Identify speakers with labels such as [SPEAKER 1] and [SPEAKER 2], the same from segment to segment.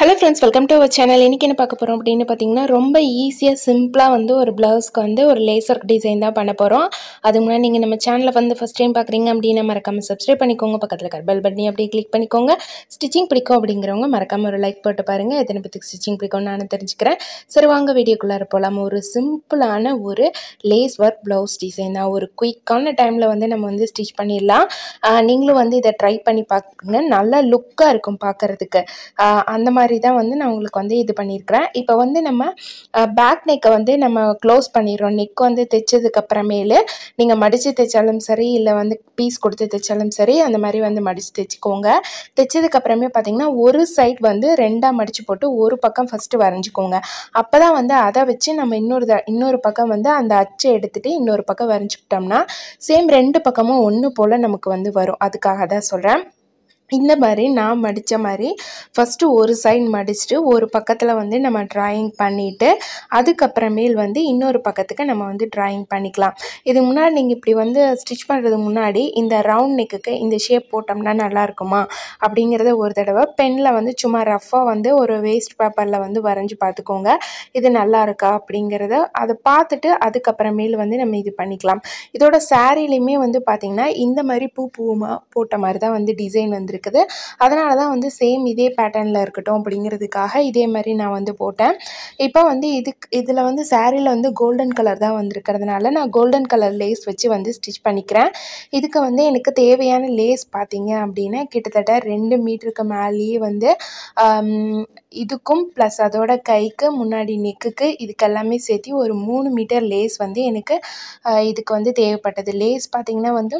[SPEAKER 1] hello friends welcome to our channel இன்றைக்கி என்ன பார்க்க போகிறோம் அப்படின்னு பார்த்தீங்கன்னா ரொம்ப ஈஸியாக சிம்பிளாக வந்து ஒரு ப்ளவுஸ்க்கு வந்து ஒரு லேசர் டிசைன் தான் பண்ண போகிறோம் அதுக்கு முன்னாடி நீங்கள் நம்ம சேனலில் வந்து ஃபஸ்ட் டைம் பார்க்குறீங்க அப்படின்னா மறக்காமல் சப்ஸ்கிரைப் பண்ணிக்கோங்க பக்கத்தில் கர்பல் பட்டனி அப்படியே கிளிக் பண்ணிக்கோங்க ஸ்டிச்சிங் பிடிக்கும் அப்படிங்கிறவங்க மறக்காமல் ஒரு லைக் போட்டு பாருங்கள் எத்தனை பேத்துக்கு ஸ்டிச்சிங் பிடிக்கும்னு நான் தெரிஞ்சுக்கிறேன் சரி வாங்க வீடியோக்குள்ளார போகலாம் ஒரு சிம்பிளான ஒரு லேஸ் ஒர்க் ப்ளவுஸ் டிசைன் தான் ஒரு குயிக்கான டைமில் வந்து நம்ம வந்து ஸ்டிச் பண்ணிடலாம் நீங்களும் வந்து இதை ட்ரை பண்ணி பார்க்குங்க நல்லா லுக்காக இருக்கும் பார்க்குறதுக்கு அந்த மாதிரி மாதிரி தான் வந்து நான் உங்களுக்கு வந்து இது பண்ணியிருக்கிறேன் இப்போ வந்து நம்ம பேக் நெக்கை வந்து நம்ம க்ளோஸ் பண்ணிடுறோம் நெக் வந்து தைச்சதுக்கப்புறமேலு நீங்கள் மடித்து தைச்சாலும் சரி இல்லை வந்து பீஸ் கொடுத்து தைச்சாலும் சரி அந்த மாதிரி வந்து மடித்து தைச்சிக்கோங்க தைச்சதுக்கப்புறமே பார்த்தீங்கன்னா ஒரு சைட் வந்து ரெண்டாக மடித்து போட்டு ஒரு பக்கம் ஃபஸ்ட்டு வரைஞ்சிக்கோங்க அப்போ தான் வந்து அதை வச்சு நம்ம இன்னொரு இன்னொரு பக்கம் வந்து அந்த அச்சை எடுத்துகிட்டு இன்னொரு பக்கம் வரைஞ்சிக்கிட்டோம்னா சேம் ரெண்டு பக்கமும் ஒன்று போல் நமக்கு வந்து வரும் அதுக்காக தான் சொல்கிறேன் இந்த மாதிரி நான் மடித்த மாதிரி ஃபஸ்ட்டு ஒரு சைட் மடிச்சுட்டு ஒரு பக்கத்தில் வந்து நம்ம ட்ராயிங் பண்ணிவிட்டு அதுக்கப்புறமேல் வந்து இன்னொரு பக்கத்துக்கு நம்ம வந்து ட்ராயிங் பண்ணிக்கலாம் இதுக்கு முன்னாடி நீங்கள் இப்படி வந்து ஸ்டிச் பண்ணுறதுக்கு முன்னாடி இந்த ரவுண்ட் நெக்குக்கு இந்த ஷேப் போட்டோம்னா நல்லா இருக்குமா அப்படிங்கிறத ஒரு தடவை பெனில் வந்து சும்மா ரஃப்பாக வந்து ஒரு வேஸ்ட் பேப்பரில் வந்து வரைஞ்சி பார்த்துக்கோங்க இது நல்லா இருக்கா அப்படிங்கிறத அதை பார்த்துட்டு அதுக்கப்புறமேல் வந்து நம்ம இது பண்ணிக்கலாம் இதோட சாரீலையுமே வந்து பார்த்திங்கன்னா இந்த மாதிரி பூ பூமா போட்ட மாதிரி தான் வந்து டிசைன் வந்துருக்கு இருக்குது அதனால தான் வந்து சேம் இதே பேட்டர்னில் இருக்கட்டும் அப்படிங்கிறதுக்காக இதே மாதிரி நான் வந்து போட்டேன் இப்போ வந்து இதுக்கு இதில் வந்து சேரீயில் வந்து கோல்டன் கலர் தான் வந்திருக்கிறதுனால நான் கோல்டன் கலர் லேஸ் வச்சு வந்து ஸ்டிச் பண்ணிக்கிறேன் இதுக்கு வந்து எனக்கு தேவையான லேஸ் பார்த்தீங்க அப்படின்னா கிட்டத்தட்ட ரெண்டு மீட்டருக்கு மேலேயே வந்து இதுக்கும் ப்ளஸ் அதோட கைக்கு முன்னாடி நெக்குக்கு இதுக்கெல்லாமே சேர்த்து ஒரு மூணு மீட்டர் லேஸ் வந்து எனக்கு இதுக்கு வந்து தேவைப்பட்டது லேஸ் பார்த்திங்கன்னா வந்து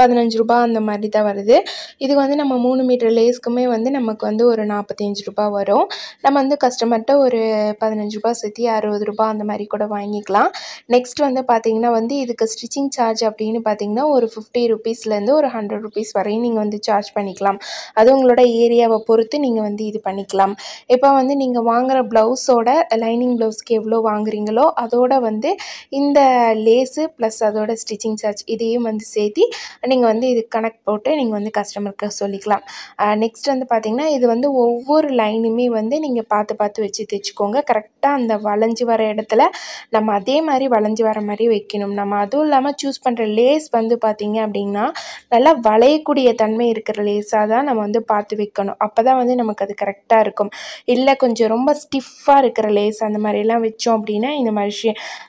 [SPEAKER 1] பதினஞ்சு ரூபா அந்த மாதிரி தான் வருது இது வந்து நம்ம மூணு மீட்டர் லேஸ்க்குமே வந்து நமக்கு வந்து ஒரு நாற்பத்தஞ்சு ரூபா வரும் நம்ம வந்து கஸ்டமர்கிட்ட ஒரு பதினஞ்சு ரூபா சேர்த்தி அறுபது ரூபா அந்த மாதிரி கூட வாங்கிக்கலாம் நெக்ஸ்ட் வந்து பார்த்திங்கன்னா வந்து இதுக்கு ஸ்டிச்சிங் சார்ஜ் அப்படின்னு பார்த்திங்கன்னா ஒரு ஃபிஃப்டி ருபீஸ்லேருந்து ஒரு ஹண்ட்ரட் ருபீஸ் வரையும் நீங்கள் வந்து சார்ஜ் பண்ணிக்கலாம் அது உங்களோட ஏரியாவை பொறுத்து நீங்கள் வந்து இது பண்ணிக்கலாம் இப்போ வந்து நீங்கள் வாங்குகிற ப்ளவுஸோட லைனிங் ப்ளவுஸ்க்கு எவ்வளோ வாங்குறீங்களோ அதோட வந்து இந்த லேஸு ப்ளஸ் அதோட ஸ்டிச்சிங் சார்ஜ் இதையும் வந்து சேர்த்தி நீங்கள் வந்து இது கணக்கு போட்டு நீங்கள் வந்து கஸ்டமருக்கு சொல்லிக்கலாம் நெக்ஸ்ட் வந்து பார்த்திங்கன்னா இது வந்து ஒவ்வொரு லைனுமே வந்து நீங்கள் பார்த்து பார்த்து வச்சு தைச்சிக்கோங்க கரெக்டாக அந்த வளைஞ்சி வர இடத்துல நம்ம அதே மாதிரி வளைஞ்சி வர மாதிரி வைக்கணும் நம்ம அதுவும் இல்லாமல் சூஸ் பண்ணுற லேஸ் வந்து பார்த்திங்க அப்படின்னா நல்லா வளையக்கூடிய தன்மை இருக்கிற லேஸாக தான் நம்ம வந்து பார்த்து வைக்கணும் அப்போ தான் வந்து நமக்கு அது கரெக்டாக இருக்கும் இல்லை கொஞ்சம் ரொம்ப ஸ்டிஃபாக இருக்கிற லேஸ் அந்த மாதிரிலாம் வச்சோம் அப்படின்னா இந்த மாதிரி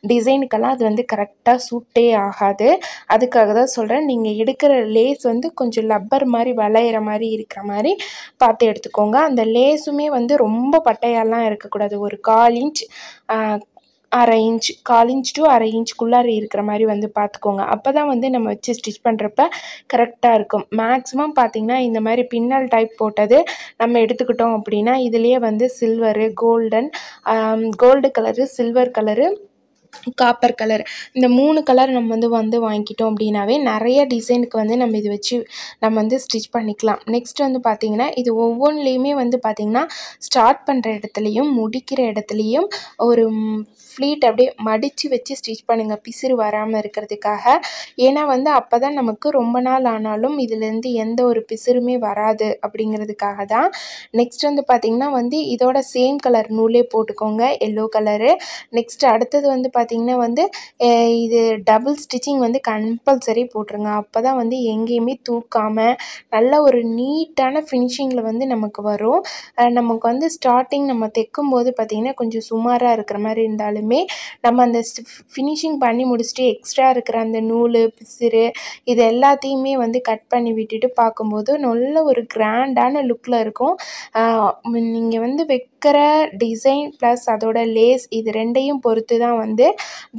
[SPEAKER 1] டிசைனுக்கெல்லாம் அது வந்து கரெக்டாக சூட்டே ஆகாது அதுக்காக தான் சொல்கிறேன் நீங்கள் எடுக்கிற லேஸ் வந்து கொஞ்சம் லப்பர் மாதிரி வளையிற மாதிரி இருக்கிற மாதிரி பார்த்து எடுத்துக்கோங்க அந்த லேஸுமே வந்து ரொம்ப பட்டையாலாம் இருக்கக்கூடாது ஒரு கால் இன்ச் அரை இன்ச் கால் இன்ச் டு அரை இன்ச்சுக்குள்ளார இருக்கிற மாதிரி வந்து பார்த்துக்கோங்க அப்போ தான் வந்து நம்ம வச்சு ஸ்டிச் பண்ணுறப்ப கரெக்டாக இருக்கும் மேக்ஸிமம் பார்த்திங்கன்னா இந்த மாதிரி பின்னல் டைப் போட்டது நம்ம எடுத்துக்கிட்டோம் அப்படின்னா இதுலேயே வந்து silver golden gold colour silver colour copper colour இந்த மூணு கலர் நம்ம வந்து வந்து வாங்கிக்கிட்டோம் அப்படின்னாவே நிறைய டிசைனுக்கு வந்து நம்ம இது வச்சு நம்ம வந்து ஸ்டிச் பண்ணிக்கலாம் நெக்ஸ்ட் வந்து பார்த்திங்கன்னா இது ஒவ்வொன்றுலேயுமே வந்து பார்த்திங்கன்னா ஸ்டார்ட் பண்ணுற இடத்துலையும் முடிக்கிற இடத்துலையும் ஒரு ஃப்ளீட் அப்படியே மடித்து வச்சு ஸ்டிச் பண்ணுங்கள் பிசிறு வராமல் இருக்கிறதுக்காக ஏன்னா வந்து அப்போ தான் நமக்கு ரொம்ப நாள் ஆனாலும் இதுலேருந்து எந்த ஒரு பிசிறுமே வராது அப்படிங்கிறதுக்காக தான் நெக்ஸ்ட் வந்து பார்த்திங்கன்னா வந்து இதோட சேம் கலர் நூலே போட்டுக்கோங்க எல்லோ கலரு நெக்ஸ்ட் அடுத்தது வந்து பார்த்திங்கன்னா வந்து இது டபுள் ஸ்டிச்சிங் வந்து கம்பல்சரி போட்டுருங்க அப்போ தான் வந்து எங்கேயுமே தூக்காமல் நல்ல ஒரு நீட்டான ஃபினிஷிங்கில் வந்து நமக்கு வரும் நமக்கு வந்து ஸ்டார்டிங் நம்ம தைக்கும் போது பார்த்திங்கன்னா கொஞ்சம் சுமாராக இருக்கிற மாதிரி இருந்தாலுமே நம்ம அந்த ஃபினிஷிங் பண்ணி முடிச்சுட்டு எக்ஸ்ட்ரா இருக்கிற அந்த நூல் பிசிறு இது எல்லாத்தையுமே வந்து கட் பண்ணி விட்டுட்டு பார்க்கும்போது நல்ல ஒரு கிராண்டான லுக்கில் இருக்கும் நீங்கள் வந்து வெக் இருக்கிற டிசைன் ப்ளஸ் அதோட லேஸ் இது ரெண்டையும் பொறுத்து தான் வந்து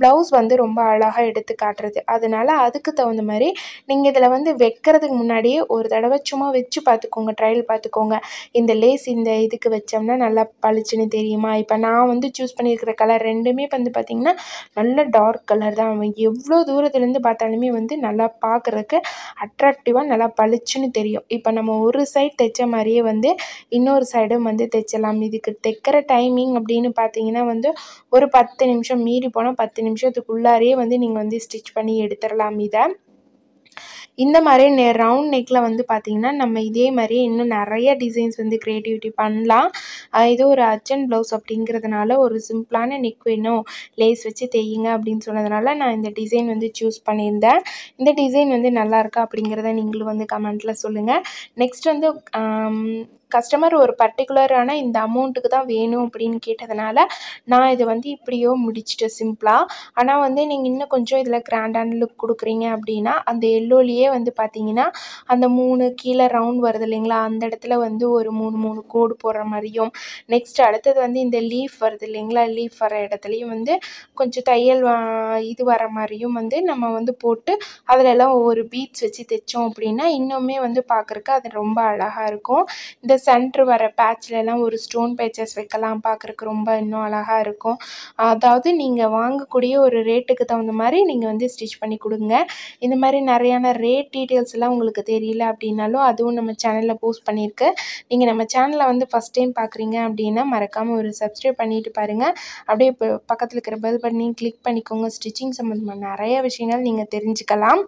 [SPEAKER 1] ப்ளவுஸ் வந்து ரொம்ப அழகாக எடுத்து காட்டுறது அதனால் அதுக்கு தகுந்த மாதிரி நீங்கள் இதில் வந்து வைக்கிறதுக்கு முன்னாடியே ஒரு தடவை சும்மா வச்சு பார்த்துக்கோங்க ட்ரையல் பார்த்துக்கோங்க இந்த லேஸ் இந்த இதுக்கு வச்சோம்னா நல்லா பளிச்சுன்னு தெரியுமா இப்போ நான் வந்து சூஸ் பண்ணியிருக்கிற கலர் ரெண்டுமே வந்து பார்த்திங்கன்னா நல்ல டார்க் கலர் தான் எவ்வளோ தூரத்துலேருந்து பார்த்தாலுமே வந்து நல்லா பார்க்குறதுக்கு அட்ராக்டிவாக நல்லா பளிச்சுன்னு தெரியும் இப்போ நம்ம ஒரு சைடு தைச்ச மாதிரியே வந்து இன்னொரு சைடும் வந்து தைச்சலாம் இதுக்கு அதுக்கு தைக்கிற டைமிங் அப்படின்னு பார்த்தீங்கன்னா வந்து ஒரு பத்து நிமிஷம் மீறி போனால் பத்து நிமிஷத்துக்குள்ளாரே வந்து நீங்கள் வந்து ஸ்டிச் பண்ணி எடுத்துடலாம் இதை இந்த மாதிரி நெ ரவுண்ட் நெக்கில் வந்து பார்த்தீங்கன்னா நம்ம இதே மாதிரி இன்னும் நிறைய டிசைன்ஸ் வந்து க்ரியேட்டிவிட்டி பண்ணலாம் இது ஒரு அர்ஜென்ட் ப்ளவுஸ் அப்படிங்கிறதுனால ஒரு சிம்பிளான நெக் வேணும் லேஸ் வச்சு தையுங்க அப்படின்னு சொன்னதுனால நான் இந்த டிசைன் வந்து சூஸ் பண்ணியிருந்தேன் இந்த டிசைன் வந்து நல்லாயிருக்கா அப்படிங்கிறத நீங்களும் வந்து கமெண்ட்டில் சொல்லுங்கள் நெக்ஸ்ட் வந்து கஸ்டமர் ஒரு பர்டிகுலரான இந்த அமௌண்ட்டுக்கு தான் வேணும் அப்படின்னு கேட்டதுனால நான் இதை வந்து இப்படியோ முடிச்சுட்டேன் சிம்பிளாக ஆனால் வந்து நீங்கள் இன்னும் கொஞ்சம் இதில் கிராண்டான லுக் கொடுக்குறீங்க அப்படின்னா அந்த எல்லோலேயே வந்து பார்த்தீங்கன்னா அந்த மூணு கீழே ரவுண்ட் வருது இல்லைங்களா அந்த இடத்துல வந்து ஒரு மூணு மூணு கோடு போடுற மாதிரியும் நெக்ஸ்ட் அடுத்தது வந்து இந்த லீஃப் வருது இல்லைங்களா லீஃப் வர இடத்துலையும் வந்து கொஞ்சம் தையல் இது வர மாதிரியும் வந்து நம்ம வந்து போட்டு அதிலெல்லாம் ஒவ்வொரு பீட்ஸ் வச்சு தைச்சோம் அப்படின்னா இன்னுமே வந்து பார்க்குறக்கு அது ரொம்ப அழகாக இருக்கும் இந்த சென்ட்ரு வர பேட்ச்லலாம் ஒரு ஸ்டோன் பேச்சஸ் வைக்கலாம் பார்க்குறக்கு ரொம்ப இன்னும் அழகாக இருக்கும் அதாவது நீங்கள் வாங்கக்கூடிய ஒரு ரேட்டுக்கு தகுந்த மாதிரி நீங்கள் வந்து ஸ்டிச் பண்ணி கொடுங்க இந்த மாதிரி நிறையான ரேட் டீட்டெயில்ஸ் எல்லாம் உங்களுக்கு தெரியல அப்படின்னாலும் அதுவும் நம்ம சேனலில் போஸ்ட் பண்ணியிருக்கு நீங்கள் நம்ம சேனலை வந்து ஃபஸ்ட் டைம் பார்க்குறீங்க அப்படின்னா மறக்காமல் ஒரு சப்ஸ்கிரைப் பண்ணிட்டு பாருங்கள் அப்படியே இப்போ பக்கத்தில் இருக்கிற பெல் பண்ணி கிளிக் பண்ணிக்கோங்க ஸ்டிச்சிங் சம்மந்தமாக நிறைய விஷயங்கள் நீங்கள் தெரிஞ்சுக்கலாம்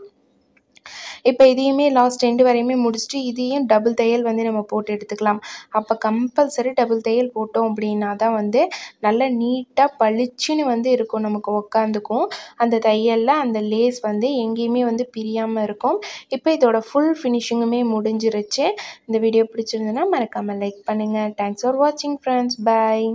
[SPEAKER 1] இப்போ இதையுமே லாஸ்ட் எண்டு வரையுமே முடிச்சுட்டு இதையும் டபுள் தையல் வந்து நம்ம போட்டு எடுத்துக்கலாம் அப்போ கம்பல்சரி டபுள் தையல் போட்டோம் அப்படின்னா தான் வந்து நல்லா நீட்டாக பளிச்சுன்னு வந்து இருக்கும் நமக்கு உக்காந்துக்கும் அந்த தையலில் அந்த லேஸ் வந்து எங்கேயுமே வந்து பிரியாமல் இருக்கும் இப்போ இதோட ஃபுல் ஃபினிஷிங்குமே முடிஞ்சிருச்சு இந்த வீடியோ பிடிச்சிருந்ததுன்னா மறக்காமல் லைக் பண்ணுங்கள் தேங்க்ஸ் ஃபார் வாட்சிங் ஃப்ரெண்ட்ஸ் பாய்